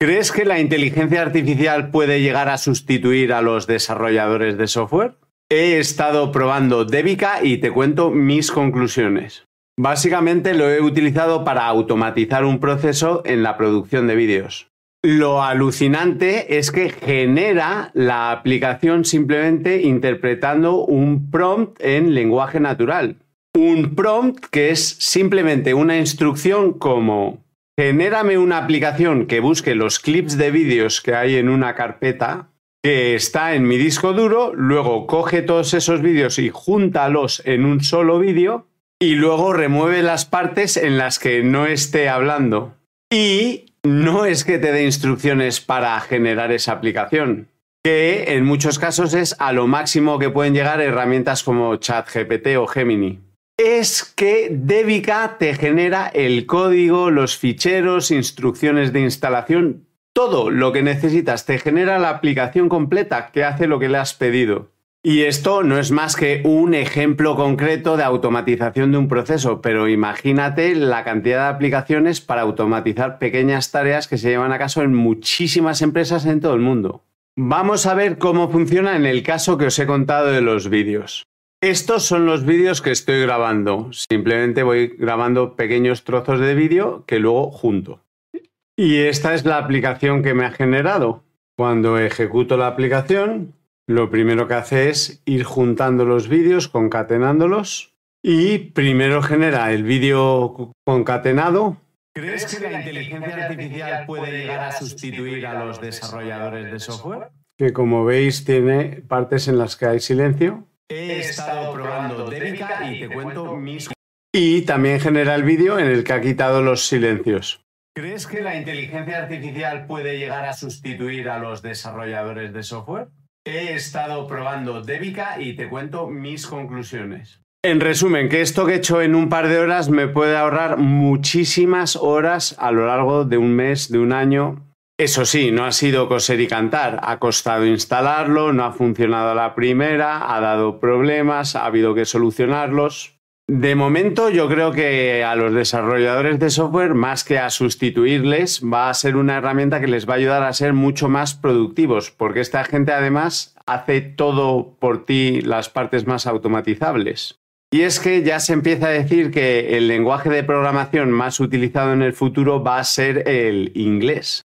¿Crees que la inteligencia artificial puede llegar a sustituir a los desarrolladores de software? He estado probando DÉBICA y te cuento mis conclusiones. Básicamente lo he utilizado para automatizar un proceso en la producción de vídeos. Lo alucinante es que genera la aplicación simplemente interpretando un prompt en lenguaje natural. Un prompt que es simplemente una instrucción como genérame una aplicación que busque los clips de vídeos que hay en una carpeta que está en mi disco duro, luego coge todos esos vídeos y júntalos en un solo vídeo y luego remueve las partes en las que no esté hablando. Y no es que te dé instrucciones para generar esa aplicación, que en muchos casos es a lo máximo que pueden llegar herramientas como ChatGPT o Gemini es que Debica te genera el código, los ficheros, instrucciones de instalación, todo lo que necesitas. Te genera la aplicación completa que hace lo que le has pedido. Y esto no es más que un ejemplo concreto de automatización de un proceso, pero imagínate la cantidad de aplicaciones para automatizar pequeñas tareas que se llevan a caso en muchísimas empresas en todo el mundo. Vamos a ver cómo funciona en el caso que os he contado de los vídeos. Estos son los vídeos que estoy grabando. Simplemente voy grabando pequeños trozos de vídeo que luego junto. Y esta es la aplicación que me ha generado. Cuando ejecuto la aplicación, lo primero que hace es ir juntando los vídeos, concatenándolos. Y primero genera el vídeo concatenado. ¿Crees que la inteligencia artificial puede llegar a sustituir a los desarrolladores de software? Que como veis tiene partes en las que hay silencio He estado probando débica y te cuento mis... Y también genera el vídeo en el que ha quitado los silencios. ¿Crees que la inteligencia artificial puede llegar a sustituir a los desarrolladores de software? He estado probando débica y te cuento mis conclusiones. En resumen, que esto que he hecho en un par de horas me puede ahorrar muchísimas horas a lo largo de un mes, de un año, eso sí, no ha sido coser y cantar, ha costado instalarlo, no ha funcionado a la primera, ha dado problemas, ha habido que solucionarlos. De momento yo creo que a los desarrolladores de software, más que a sustituirles, va a ser una herramienta que les va a ayudar a ser mucho más productivos, porque esta gente además hace todo por ti las partes más automatizables. Y es que ya se empieza a decir que el lenguaje de programación más utilizado en el futuro va a ser el inglés.